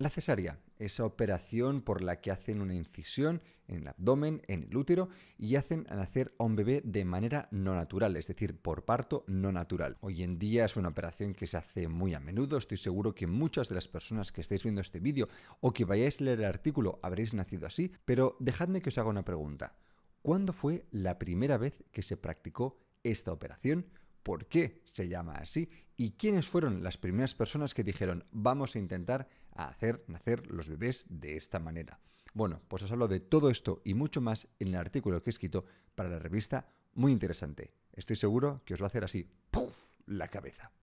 La cesárea, esa operación por la que hacen una incisión en el abdomen, en el útero, y hacen nacer a un bebé de manera no natural, es decir, por parto no natural. Hoy en día es una operación que se hace muy a menudo, estoy seguro que muchas de las personas que estáis viendo este vídeo o que vayáis a leer el artículo habréis nacido así, pero dejadme que os haga una pregunta. ¿Cuándo fue la primera vez que se practicó esta operación? por qué se llama así y quiénes fueron las primeras personas que dijeron vamos a intentar hacer nacer los bebés de esta manera. Bueno, pues os hablo de todo esto y mucho más en el artículo que he escrito para la revista, muy interesante. Estoy seguro que os va a hacer así, ¡puf!, la cabeza.